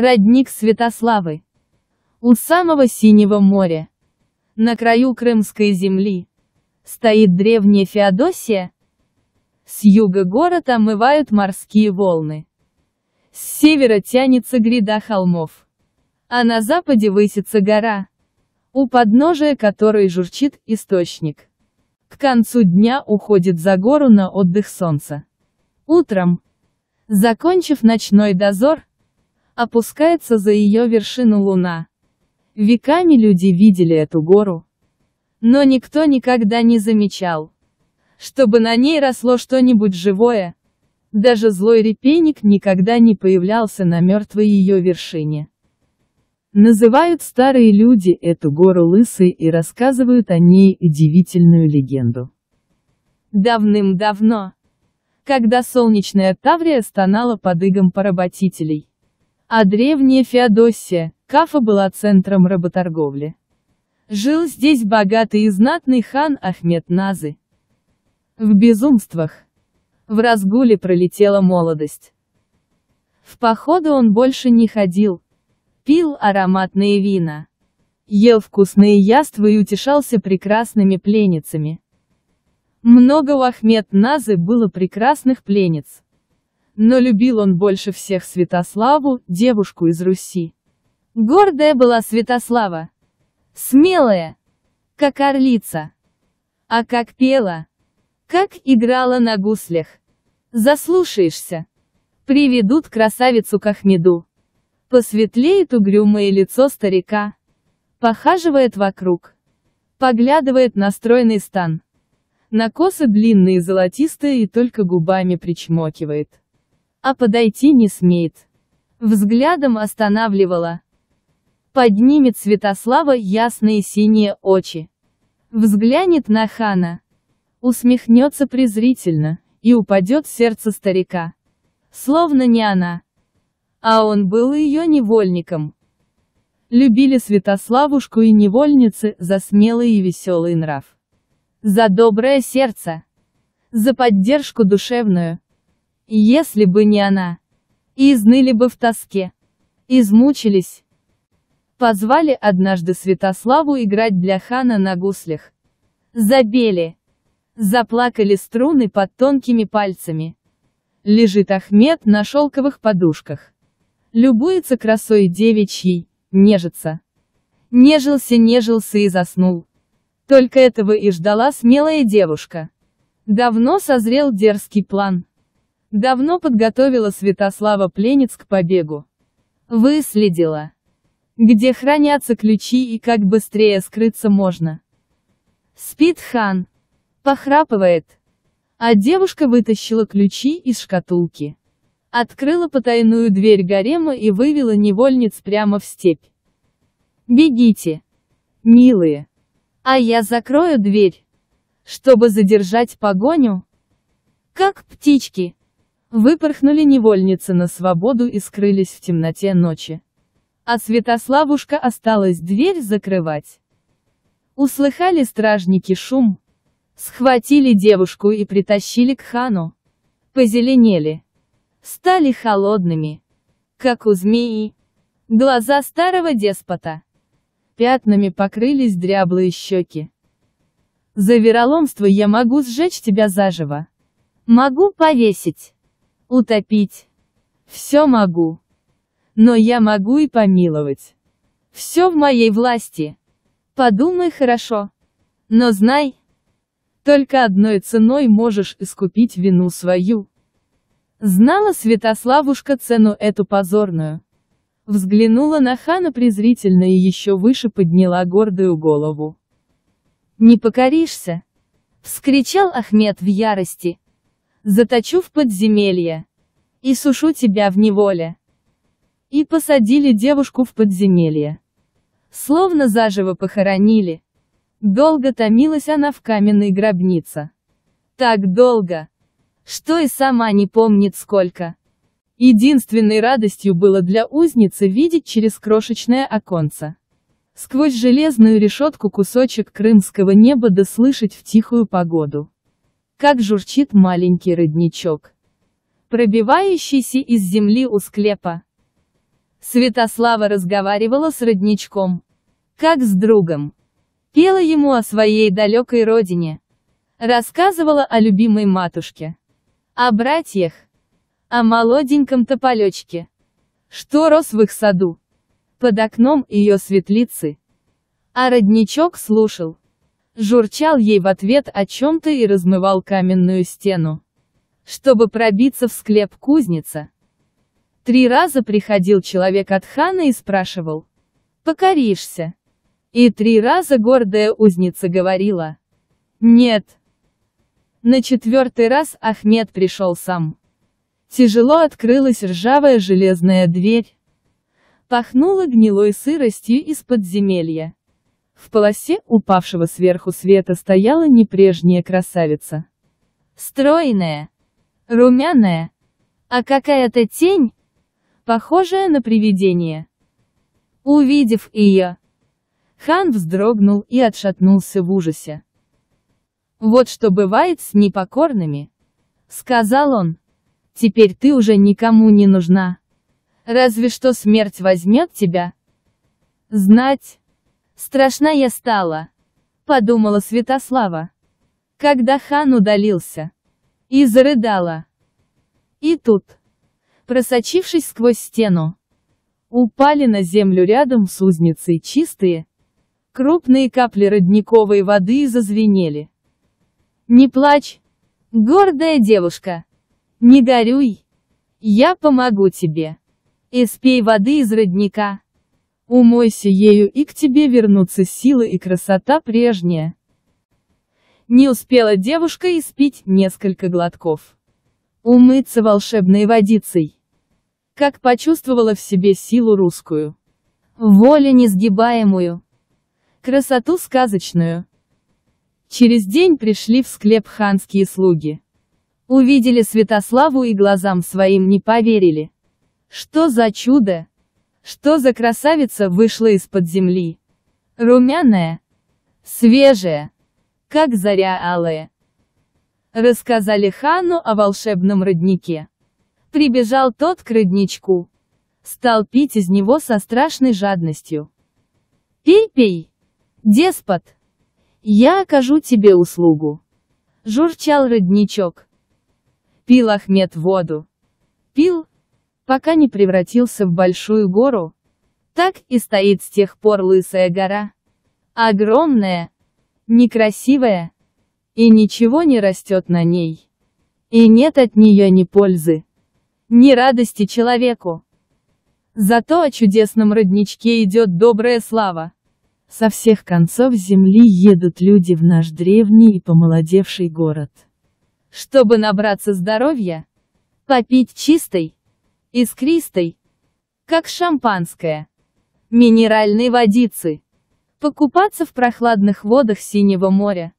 родник Святославы, у самого Синего моря, на краю Крымской земли, стоит древняя Феодосия, с юга город омывают морские волны. С севера тянется гряда холмов, а на западе высится гора, у подножия которой журчит источник. К концу дня уходит за гору на отдых солнца. Утром, закончив ночной дозор, опускается за ее вершину луна. Веками люди видели эту гору. Но никто никогда не замечал, чтобы на ней росло что-нибудь живое. Даже злой репейник никогда не появлялся на мертвой ее вершине. Называют старые люди эту гору лысой и рассказывают о ней удивительную легенду. Давным-давно, когда солнечная Таврия стонала под игом поработителей, а древняя Феодосия, Кафа была центром работорговли. Жил здесь богатый и знатный хан Ахмед Назы. В безумствах. В разгуле пролетела молодость. В походы он больше не ходил. Пил ароматные вина. Ел вкусные яства и утешался прекрасными пленницами. Много у Ахмед Назы было прекрасных пленниц. Но любил он больше всех Святославу, девушку из Руси. Гордая была Святослава. Смелая. Как орлица. А как пела. Как играла на гуслях. Заслушаешься. Приведут красавицу к Ахмеду. Посветлеет угрюмое лицо старика. Похаживает вокруг. Поглядывает на стройный стан. На косы длинные золотистые и только губами причмокивает а подойти не смеет. Взглядом останавливала. Поднимет Святослава ясные синие очи. Взглянет на хана. Усмехнется презрительно, и упадет сердце старика. Словно не она. А он был ее невольником. Любили Святославушку и невольницы за смелый и веселый нрав. За доброе сердце. За поддержку душевную. Если бы не она. И изныли бы в тоске. Измучились. Позвали однажды Святославу играть для хана на гуслях. Забели. Заплакали струны под тонкими пальцами. Лежит Ахмед на шелковых подушках. Любуется красой девичьей, нежится. Нежился, нежился и заснул. Только этого и ждала смелая девушка. Давно созрел дерзкий план. Давно подготовила Святослава Пленец к побегу. Выследила. Где хранятся ключи и как быстрее скрыться можно. Спит хан. Похрапывает. А девушка вытащила ключи из шкатулки. Открыла потайную дверь гарема и вывела невольниц прямо в степь. «Бегите, милые, а я закрою дверь, чтобы задержать погоню, как птички». Выпорхнули невольницы на свободу и скрылись в темноте ночи. А Святославушка осталась дверь закрывать. Услыхали стражники шум. Схватили девушку и притащили к хану. Позеленели. Стали холодными. Как у змеи. Глаза старого деспота. Пятнами покрылись дряблые щеки. За вероломство я могу сжечь тебя заживо. Могу повесить утопить. Все могу. Но я могу и помиловать. Все в моей власти. Подумай хорошо. Но знай, только одной ценой можешь искупить вину свою. Знала Святославушка цену эту позорную. Взглянула на хана презрительно и еще выше подняла гордую голову. «Не покоришься!» — вскричал Ахмед в ярости заточу в подземелье. И сушу тебя в неволе. И посадили девушку в подземелье. Словно заживо похоронили. Долго томилась она в каменной гробнице. Так долго, что и сама не помнит сколько. Единственной радостью было для узницы видеть через крошечное оконце. Сквозь железную решетку кусочек крымского неба дослышать да в тихую погоду как журчит маленький родничок, пробивающийся из земли у склепа. Святослава разговаривала с родничком, как с другом. Пела ему о своей далекой родине. Рассказывала о любимой матушке. О братьях. О молоденьком тополечке. Что рос в их саду. Под окном ее светлицы. А родничок слушал. Журчал ей в ответ о чем-то и размывал каменную стену. Чтобы пробиться в склеп кузница. Три раза приходил человек от хана и спрашивал. «Покоришься?» И три раза гордая узница говорила. «Нет». На четвертый раз Ахмед пришел сам. Тяжело открылась ржавая железная дверь. Пахнуло гнилой сыростью из подземелья. В полосе упавшего сверху света стояла не прежняя красавица. Стройная. Румяная. А какая-то тень, похожая на привидение. Увидев ее, хан вздрогнул и отшатнулся в ужасе. «Вот что бывает с непокорными», — сказал он. «Теперь ты уже никому не нужна. Разве что смерть возьмет тебя». «Знать, Страшна я стала, подумала Святослава, когда хан удалился. И зарыдала. И тут, просочившись сквозь стену, упали на землю рядом с узницей чистые, крупные капли родниковой воды и зазвенели. «Не плачь, гордая девушка! Не горюй! Я помогу тебе! и спей воды из родника!» Умойся ею, и к тебе вернутся силы и красота прежняя. Не успела девушка испить несколько глотков. Умыться волшебной водицей. Как почувствовала в себе силу русскую. Воля несгибаемую. Красоту сказочную. Через день пришли в склеп ханские слуги. Увидели Святославу и глазам своим не поверили. Что за чудо! Что за красавица вышла из-под земли? Румяная, свежая, как заря алая. Рассказали хану о волшебном роднике. Прибежал тот к родничку. Стал пить из него со страшной жадностью. «Пей, пей! Деспот! Я окажу тебе услугу!» Журчал родничок. Пил Ахмед воду. Пил, пока не превратился в большую гору. Так и стоит с тех пор лысая гора. Огромная, некрасивая, и ничего не растет на ней. И нет от нее ни пользы, ни радости человеку. Зато о чудесном родничке идет добрая слава. Со всех концов земли едут люди в наш древний и помолодевший город. Чтобы набраться здоровья, попить чистой, искристой, как шампанское, минеральной водицы, покупаться в прохладных водах Синего моря.